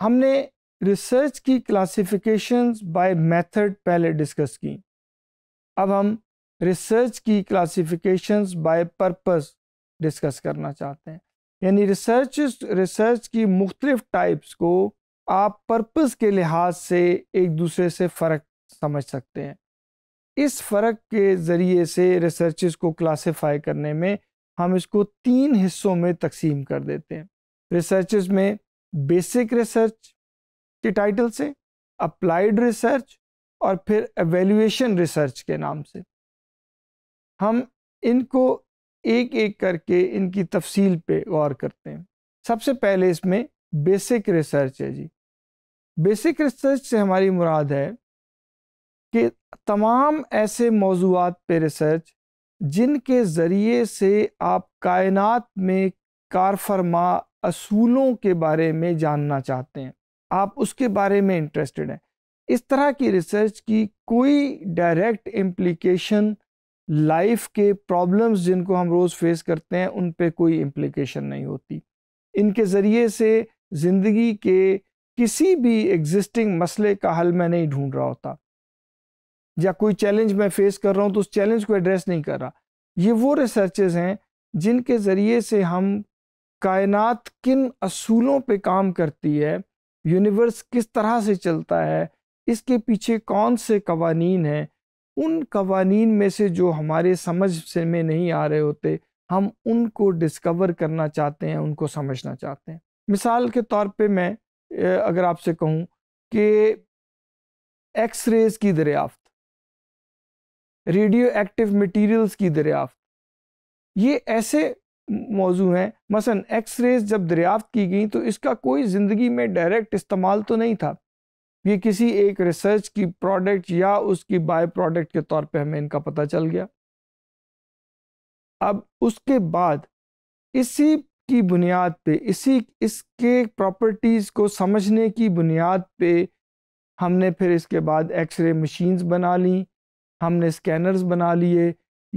हमने रिसर्च की classification by method पहले डिस्कस की अब हम रिसर्च की क्लासिफिकेशंस बाय पर्पस डिस्कस करना चाहते हैं यानी रिसर्च रिसर्च की मुख्तलिफ टाइप्स को आप पर्पस के लिहाज से एक दूसरे से फ़र्क समझ सकते हैं इस फ़र्क के ज़रिए से रिसर्च को क्लासिफाई करने में हम इसको तीन हिस्सों में तकसीम कर देते हैं रिसर्च में बेसिक रिसर्च के टाइटल से अप्लाइड रिसर्च और फिर एवेल्यूएशन रिसर्च के नाम से हम इनको एक एक करके इनकी तफसील पे गौर करते हैं सबसे पहले इसमें बेसिक रिसर्च है जी बेसिक रिसर्च से हमारी मुराद है कि तमाम ऐसे मौजूद पे रिसर्च जिनके ज़रिए से आप कायनात में कारफरमा असूलों के बारे में जानना चाहते हैं आप उसके बारे में इंटरेस्टेड हैं इस तरह की रिसर्च की कोई डायरेक्ट इम्प्लीकेशन लाइफ के प्रॉब्लम्स जिनको हम रोज़ फेस करते हैं उन पे कोई इम्प्लीकेशन नहीं होती इनके ज़रिए से ज़िंदगी के किसी भी एग्जिस्टिंग मसले का हल मैं नहीं ढूंढ रहा होता या कोई चैलेंज मैं फेस कर रहा हूँ तो उस चैलेंज को एड्रेस नहीं कर रहा ये वो रिसर्चेज हैं जिनके ज़रिए से हम कायनात किन असूलों पे काम करती है यूनिवर्स किस तरह से चलता है इसके पीछे कौन से कवानीन हैं उन कवानीन में से जो हमारे समझ से में नहीं आ रहे होते हम उनको डिस्कवर करना चाहते हैं उनको समझना चाहते हैं मिसाल के तौर पे मैं अगर आपसे कहूँ कि एक्स रेज की दरियाफ्त रेडियो एक्टिव मटेरियल्स की दरियाफ्त ये ऐसे मौजू हैं मसन एक्स रेज जब दरियाफ्त की गई तो इसका कोई ज़िंदगी में डायरेक्ट इस्तेमाल तो नहीं था ये किसी एक रिसर्च की प्रोडक्ट या उसकी बाय प्रोडक्ट के तौर पे हमें इनका पता चल गया अब उसके बाद इसी की बुनियाद पे इसी इसके प्रॉपर्टीज़ को समझने की बुनियाद पे हमने फिर इसके बाद एक्सरे मशीन्स बना ली हमने स्कैनर्स बना लिए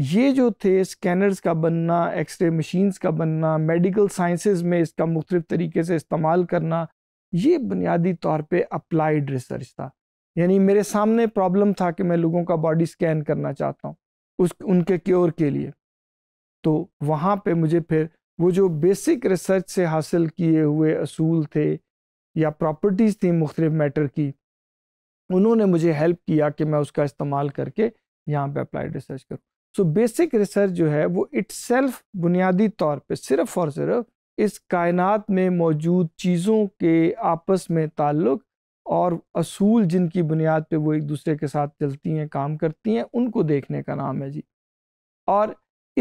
ये जो थे स्कैनर्स का बनना एक्सरे मशीन्स का बनना मेडिकल साइंसेस में इसका मुख्तलिफ तरीके से इस्तेमाल करना ये बुनियादी तौर पे अप्लाइड रिसर्च था यानी मेरे सामने प्रॉब्लम था कि मैं लोगों का बॉडी स्कैन करना चाहता हूँ उस उनके क्योर के लिए तो वहाँ पे मुझे फिर वो जो बेसिक रिसर्च से हासिल किए हुए असूल थे या प्रॉपर्टीज़ थी मुख्तलिफ मैटर की उन्होंने मुझे हेल्प किया कि मैं उसका इस्तेमाल करके यहाँ पे अप्लाइड रिसर्च करूँ सो बेसिक रिसर्च जो है वो इट्सल्फ बुनियादी तौर पे सिर्फ और सिर्फ इस कायनात में मौजूद चीज़ों के आपस में ताल्लुक़ और असूल जिनकी बुनियाद पे वो एक दूसरे के साथ चलती हैं काम करती हैं उनको देखने का नाम है जी और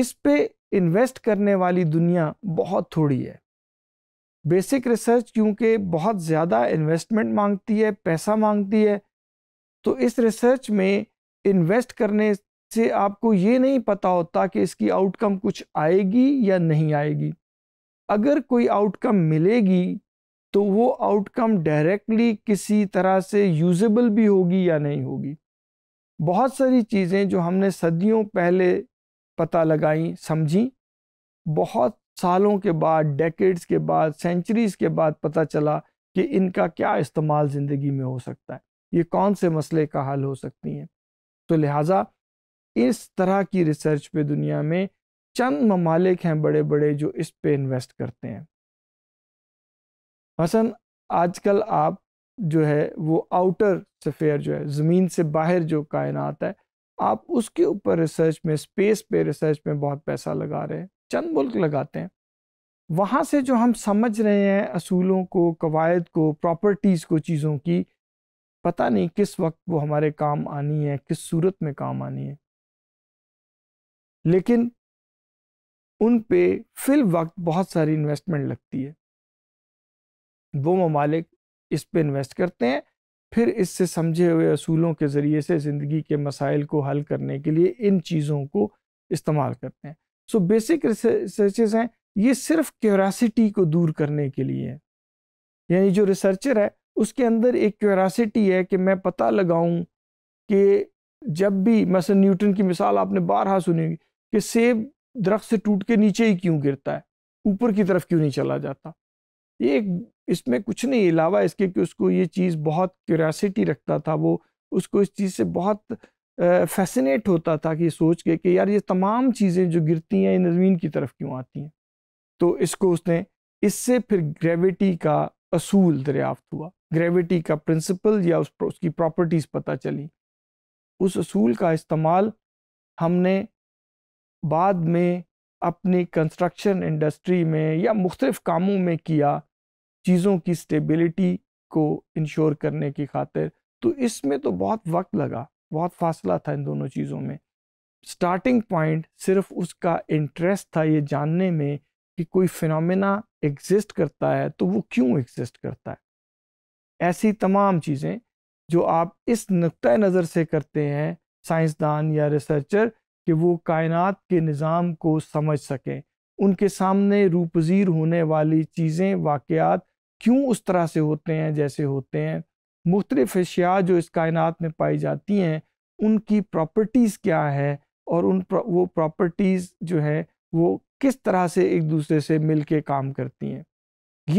इस पे इन्वेस्ट करने वाली दुनिया बहुत थोड़ी है बेसिक रिसर्च क्योंकि बहुत ज़्यादा इन्वेस्टमेंट मांगती है पैसा मांगती है तो इस रिसर्च में इन्वेस्ट करने से आपको ये नहीं पता होता कि इसकी आउटकम कुछ आएगी या नहीं आएगी अगर कोई आउटकम मिलेगी तो वो आउटकम डायरेक्टली किसी तरह से यूजेबल भी होगी या नहीं होगी बहुत सारी चीज़ें जो हमने सदियों पहले पता लगाई समझी बहुत सालों के बाद डेकेड्स के बाद सेंचुरीज के बाद पता चला कि इनका क्या इस्तेमाल ज़िंदगी में हो सकता है ये कौन से मसले का हल हो सकती हैं तो लिहाजा इस तरह की रिसर्च पे दुनिया में चंद ममालिक हैं बड़े बड़े जो इस पे इन्वेस्ट करते हैं हसन आजकल आप जो है वो आउटर सफ़ेयर जो है ज़मीन से बाहर जो कायनात है आप उसके ऊपर रिसर्च में स्पेस पे रिसर्च में बहुत पैसा लगा रहे हैं चंद मुल्क लगाते हैं वहाँ से जो हम समझ रहे हैं असूलों को कवायद को प्रॉपर्टीज़ को चीज़ों की पता नहीं किस वक्त वो हमारे काम आनी है किस सूरत में काम आनी है लेकिन उन पे फिल वक्त बहुत सारी इन्वेस्टमेंट लगती है वो ममालिक इस पे इन्वेस्ट करते हैं फिर इससे समझे हुए असूलों के ज़रिए से ज़िंदगी के मसाइल को हल करने के लिए इन चीज़ों को इस्तेमाल करते हैं सो बेसिक रिसर्चेज हैं ये सिर्फ क्यूरासिटी को दूर करने के लिए है यानी जो रिसर्चर है उसके अंदर एक क्यूरासिटी है कि मैं पता लगाऊं कि जब भी मसल न्यूटन की मिसाल आपने बारहा सुनी होगी कि सेब दरख्त से टूट के नीचे ही क्यों गिरता है ऊपर की तरफ क्यों नहीं चला जाता ये इसमें कुछ नहीं अलावा इसके कि उसको ये चीज़ बहुत क्यूरसिटी रखता था वो उसको इस चीज़ से बहुत फैसिनेट होता था कि सोच के कि यार ये तमाम चीज़ें जो गिरती हैं इन ज़मीन की तरफ क्यों आती हैं तो इसको उसने इससे फिर ग्रेविटी का असूल दरियाफ्त हुआ ग्रेविटी का प्रिंसिपल या उस उसकी प्रॉपर्टीज़ पता चली उस असूल का इस्तेमाल हमने बाद में अपनी कंस्ट्रक्शन इंडस्ट्री में या मुख्तलिफ़ कामों में किया चीज़ों की स्टेबिलिटी को इंश्योर करने की खातिर तो इसमें तो बहुत वक्त लगा बहुत फासला था इन दोनों चीज़ों में स्टार्टिंग पॉइंट सिर्फ उसका इंटरेस्ट था ये जानने में कि कोई फिनमिना एग्जिस्ट करता है तो वो क्यों एग्जिस्ट करता है ऐसी तमाम चीज़ें जो आप इस नुक़ नज़र से करते हैं साइंसदान या रिसर्चर कि वो कायनात के निज़ाम को समझ सकें उनके सामने रूपजीर होने वाली चीज़ें वाकयात क्यों उस तरह से होते हैं जैसे होते हैं मुख्तलिफ अशिया जो इस कायनात में पाई जाती हैं उनकी प्रॉपर्टीज़ क्या है और उन प्र, वो प्रॉपर्टीज़ जो है वो किस तरह से एक दूसरे से मिल के काम करती हैं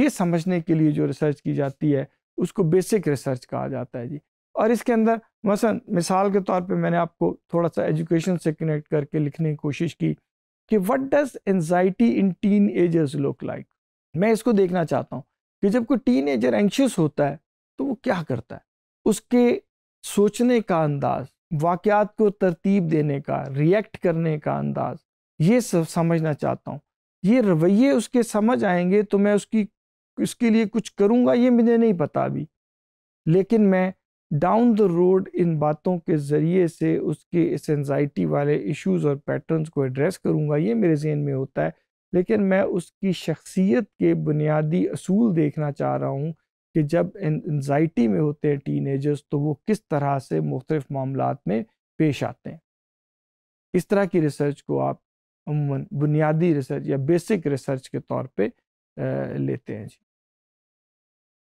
ये समझने के लिए जो रिसर्च की जाती है उसको बेसिक रिसर्च कहा जाता है जी और इसके अंदर मसलन मिसाल के तौर पे मैंने आपको थोड़ा सा एजुकेशन से कनेक्ट करके लिखने की कोशिश की कि what does anxiety in teenagers look like मैं इसको देखना चाहता हूँ कि जब कोई टीन एजर एंशियस होता है तो वो क्या करता है उसके सोचने का अंदाज वाक़ात को तरतीब देने का रिएक्ट करने का अंदाज ये सब समझना चाहता हूँ ये रवैये उसके समझ आएंगे तो मैं उसकी इसके लिए कुछ करूँगा ये मुझे नहीं पता अभी लेकिन मैं डाउन द रोड इन बातों के ज़रिए से उसके इस एनजाइटी वाले इश्यूज और पैटर्न्स को एड्रेस करूँगा ये मेरे जहन में होता है लेकिन मैं उसकी शख्सियत के बुनियादी असूल देखना चाह रहा हूँ कि जब एनजाइटी में होते हैं टीन तो वो किस तरह से मुख्तफ मामला में पेश आते हैं इस तरह की रिसर्च को आप अमूमन बुनियादी रिसर्च या बेसिक रिसर्च के तौर पे लेते हैं जी